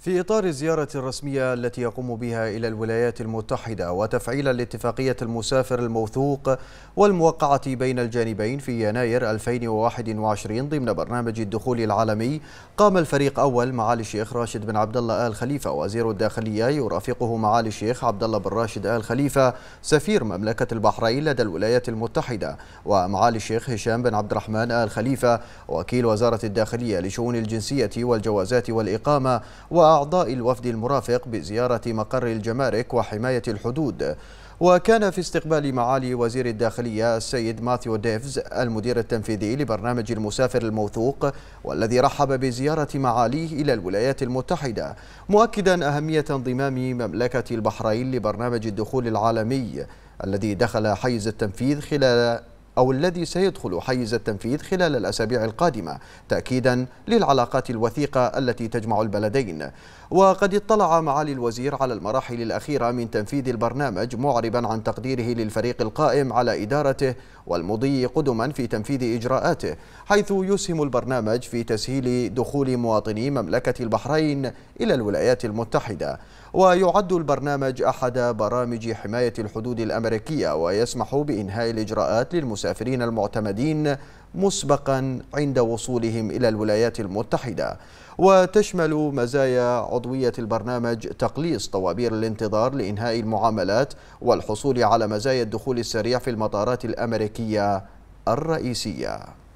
في إطار الزيارة الرسمية التي يقوم بها إلى الولايات المتحدة وتفعيل الاتفاقية المسافر الموثوق والموقعة بين الجانبين في يناير 2021 ضمن برنامج الدخول العالمي قام الفريق أول معالي الشيخ راشد بن عبد الله آل خليفة وزير الداخلية يرافقه معالي الشيخ عبد الله بن راشد آل خليفة سفير مملكة البحرين لدى الولايات المتحدة ومعالي الشيخ هشام بن عبد الرحمن آل خليفة وكيل وزارة الداخلية لشؤون الجنسية والجوازات والإقامة و وأعضاء الوفد المرافق بزيارة مقر الجمارك وحماية الحدود وكان في استقبال معالي وزير الداخلية السيد ماثيو ديفز المدير التنفيذي لبرنامج المسافر الموثوق والذي رحب بزيارة معاليه إلى الولايات المتحدة مؤكدا أهمية انضمام مملكة البحرين لبرنامج الدخول العالمي الذي دخل حيز التنفيذ خلال أو الذي سيدخل حيز التنفيذ خلال الأسابيع القادمة تأكيدا للعلاقات الوثيقة التي تجمع البلدين وقد اطلع معالي الوزير على المراحل الأخيرة من تنفيذ البرنامج معربا عن تقديره للفريق القائم على إدارته والمضي قدما في تنفيذ إجراءاته حيث يسهم البرنامج في تسهيل دخول مواطني مملكة البحرين إلى الولايات المتحدة ويعد البرنامج أحد برامج حماية الحدود الأمريكية ويسمح بإنهاء الإجراءات للمسافرين المعتمدين مسبقا عند وصولهم إلى الولايات المتحدة وتشمل مزايا عضوية البرنامج تقليص طوابير الانتظار لإنهاء المعاملات والحصول على مزايا الدخول السريع في المطارات الأمريكية الرئيسية